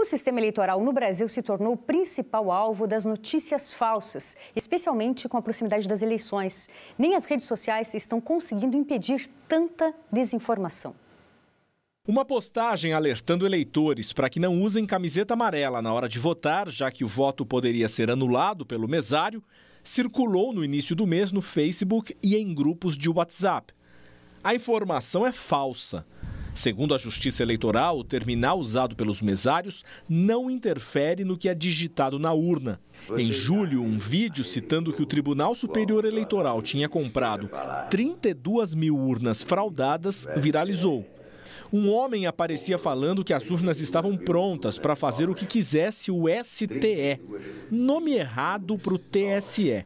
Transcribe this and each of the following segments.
O sistema eleitoral no Brasil se tornou o principal alvo das notícias falsas, especialmente com a proximidade das eleições. Nem as redes sociais estão conseguindo impedir tanta desinformação. Uma postagem alertando eleitores para que não usem camiseta amarela na hora de votar, já que o voto poderia ser anulado pelo mesário, circulou no início do mês no Facebook e em grupos de WhatsApp. A informação é falsa. Segundo a Justiça Eleitoral, o terminal usado pelos mesários não interfere no que é digitado na urna. Em julho, um vídeo citando que o Tribunal Superior Eleitoral né? tinha comprado 32 mil urnas fraudadas viralizou. É. Um homem aparecia falando que as urnas estavam prontas para fazer o que quisesse o STE, nome errado para o TSE.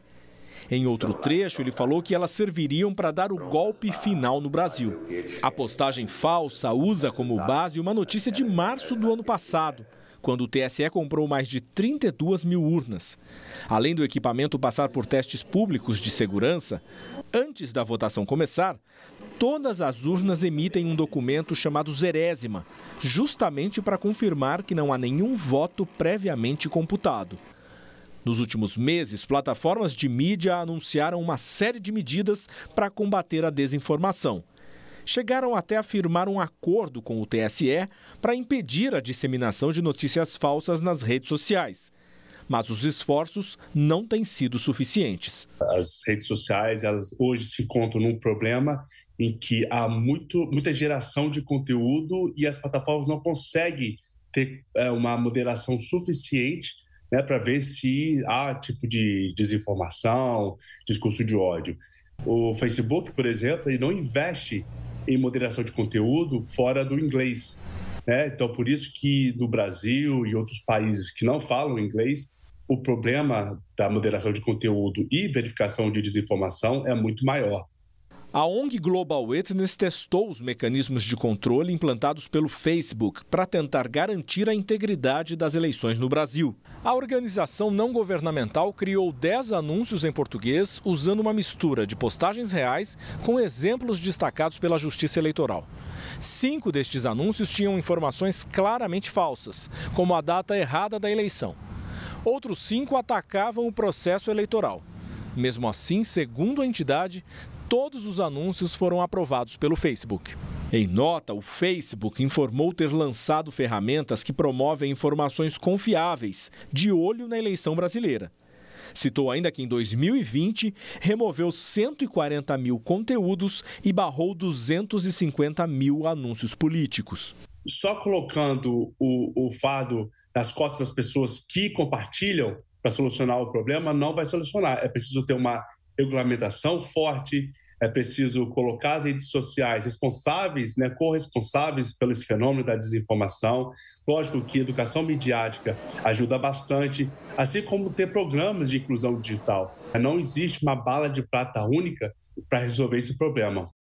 Em outro trecho, ele falou que elas serviriam para dar o golpe final no Brasil. A postagem falsa usa como base uma notícia de março do ano passado, quando o TSE comprou mais de 32 mil urnas. Além do equipamento passar por testes públicos de segurança, antes da votação começar, todas as urnas emitem um documento chamado zerésima, justamente para confirmar que não há nenhum voto previamente computado. Nos últimos meses, plataformas de mídia anunciaram uma série de medidas para combater a desinformação. Chegaram até a firmar um acordo com o TSE para impedir a disseminação de notícias falsas nas redes sociais. Mas os esforços não têm sido suficientes. As redes sociais, elas hoje se encontram num problema em que há muito, muita geração de conteúdo e as plataformas não conseguem ter eh, uma moderação suficiente né, para ver se há tipo de desinformação, discurso de ódio. O Facebook, por exemplo, ele não investe em moderação de conteúdo fora do inglês. Né? Então, por isso que no Brasil e outros países que não falam inglês, o problema da moderação de conteúdo e verificação de desinformação é muito maior. A ONG Global Witness testou os mecanismos de controle implantados pelo Facebook para tentar garantir a integridade das eleições no Brasil. A organização não governamental criou 10 anúncios em português usando uma mistura de postagens reais com exemplos destacados pela Justiça Eleitoral. Cinco destes anúncios tinham informações claramente falsas, como a data errada da eleição. Outros cinco atacavam o processo eleitoral. Mesmo assim, segundo a entidade, todos os anúncios foram aprovados pelo Facebook. Em nota, o Facebook informou ter lançado ferramentas que promovem informações confiáveis, de olho na eleição brasileira. Citou ainda que em 2020 removeu 140 mil conteúdos e barrou 250 mil anúncios políticos. Só colocando o, o fardo nas costas das pessoas que compartilham para solucionar o problema não vai solucionar. É preciso ter uma regulamentação forte, é preciso colocar as redes sociais responsáveis, né, corresponsáveis pelo fenômeno da desinformação. Lógico que educação midiática ajuda bastante, assim como ter programas de inclusão digital. Não existe uma bala de prata única para resolver esse problema.